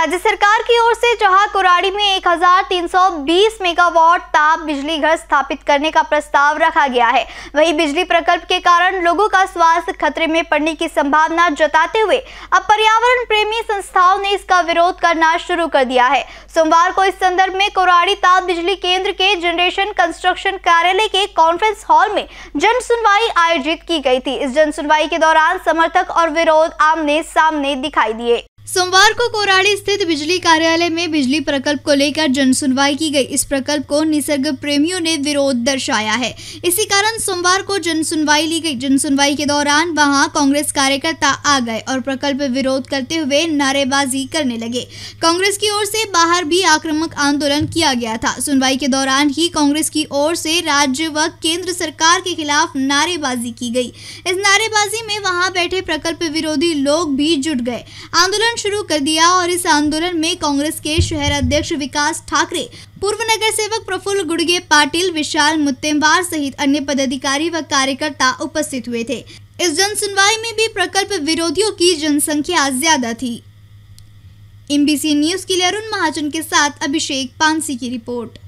राज्य सरकार की ओर से जहां कुराड़ी में 1320 मेगावाट ताप बिजली घर स्थापित करने का प्रस्ताव रखा गया है वहीं बिजली प्रकल्प के कारण लोगों का स्वास्थ्य खतरे में पड़ने की संभावना जताते हुए अब पर्यावरण प्रेमी संस्थाओं ने इसका विरोध करना शुरू कर दिया है सोमवार को इस संदर्भ में कुराड़ी ताप बिजली केंद्र के जनरेशन कंस्ट्रक्शन कार्यालय के कॉन्फ्रेंस हॉल में जन सुनवाई आयोजित की गई थी इस जन सुनवाई के दौरान समर्थक और विरोध आमने सामने दिखाई दिए सोमवार को कोराड़ी स्थित बिजली कार्यालय में बिजली प्रकल्प को लेकर जनसुनवाई की गई इस प्रकल्प को निसर्ग प्रेमियों ने विरोध दर्शाया है इसी कारण सोमवार को जनसुनवाई ली गई जनसुनवाई के दौरान वहां कांग्रेस कार्यकर्ता आ गए और प्रकल्प विरोध करते हुए नारेबाजी करने लगे कांग्रेस की ओर से बाहर भी आक्रामक आंदोलन किया गया था सुनवाई के दौरान ही कांग्रेस की ओर से राज्य व केंद्र सरकार के खिलाफ नारेबाजी की गई इस नारेबाजी में वहां बैठे प्रकल्प विरोधी लोग भी जुट गए आंदोलन शुरू कर दिया और इस आंदोलन में कांग्रेस के शहर अध्यक्ष विकास ठाकरे पूर्व नगर सेवक प्रफुल्ल गुड़गे पाटिल विशाल मुत्तेमवार सहित अन्य पदाधिकारी व कार्यकर्ता उपस्थित हुए थे इस जन सुनवाई में भी प्रकल्प विरोधियों की जनसंख्या ज्यादा थी एमबीसी न्यूज के लिए अरुण महाजन के साथ अभिषेक पानसी की रिपोर्ट